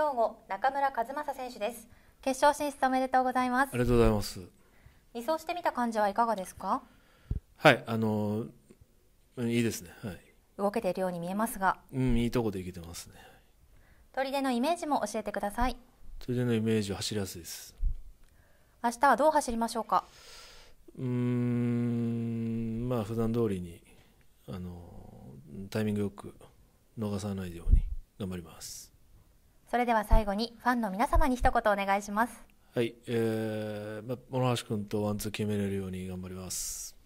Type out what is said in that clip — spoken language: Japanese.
兵庫中村和正選手です決勝進出おめでとうございますありがとうございます移送してみた感じはいかがですかはいあのいいですねはい動けているように見えますがうんいいとこでいけてますね砦のイメージも教えてください砦のイメージは走りやすいです明日はどう走りましょうかうんまあ普段通りにあのタイミングよく逃さないように頑張りますそれでは最後にファンの皆様に一言お願いしますはい、えー、まあ、諸橋君とワンツー決めれるように頑張ります。